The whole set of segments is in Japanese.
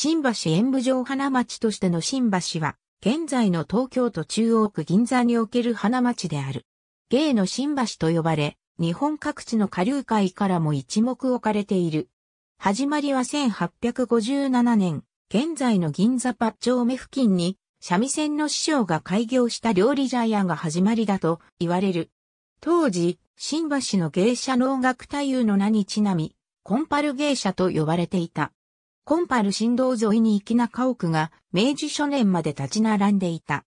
新橋演舞場花町としての新橋は、現在の東京都中央区銀座における花町である。芸の新橋と呼ばれ、日本各地の下流界からも一目置かれている。始まりは1857年、現在の銀座八丁目付近に、三味線の師匠が開業した料理ジャイアンが始まりだと言われる。当時、新橋の芸者の音楽太夫の名にちなみ、コンパル芸者と呼ばれていた。コンパル振動沿いに粋な家屋が明治初年まで立ち並んでいた。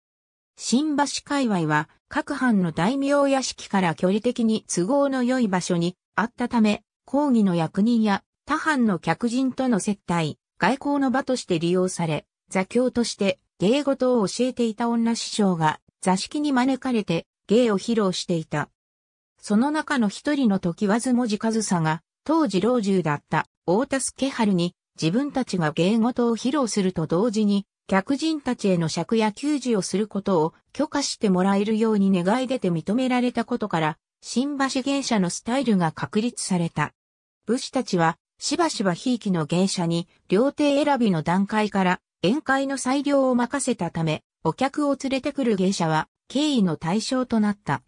新橋界隈は各藩の大名屋敷から距離的に都合の良い場所にあったため、抗議の役人や他藩の客人との接待、外交の場として利用され、座教として芸事を教えていた女師匠が座敷に招かれて芸を披露していた。その中の一人の時わずもじかずさが、当時老中だった大田助春に自分たちが芸事を披露すると同時に、客人たちへの尺や給仕をすることを許可してもらえるように願い出て認められたことから、新橋芸者のスタイルが確立された。武士たちは、しばしばひいきの芸者に、料亭選びの段階から、宴会の裁量を任せたため、お客を連れてくる芸者は、敬意の対象となった。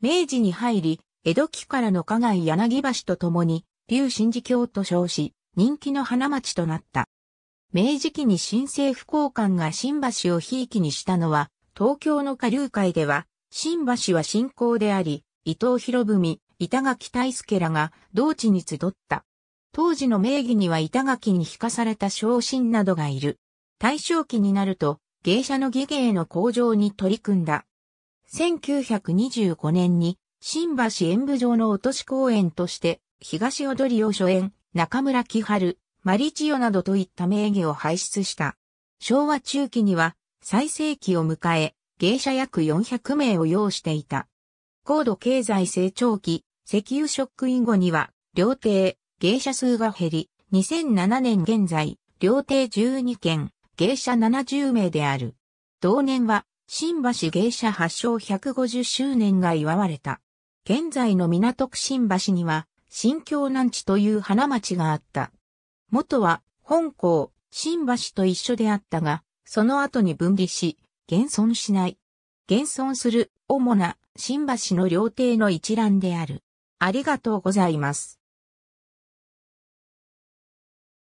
明治に入り、江戸期からの加害柳橋と共に、竜新寺教と称し、人気の花街となった。明治期に新政府高官が新橋をひいきにしたのは、東京の下流会では、新橋は信仰であり、伊藤博文、板垣大輔らが同地に集った。当時の名義には板垣に引かされた昇進などがいる。大正期になると、芸者の技芸の向上に取り組んだ。1925年に、新橋演舞場の落とし公演として、東踊りを初演、中村木春、マリチヨなどといった名義を輩出した。昭和中期には最盛期を迎え、芸者約400名を要していた。高度経済成長期、石油ショック以後には、料亭、芸者数が減り、2007年現在、料亭12件、芸者70名である。同年は、新橋芸者発祥150周年が祝われた。現在の港区新橋には、新京南地という花町があった。元は本校、新橋と一緒であったが、その後に分離し、現存しない。現存する主な新橋の料亭の一覧である。ありがとうございます。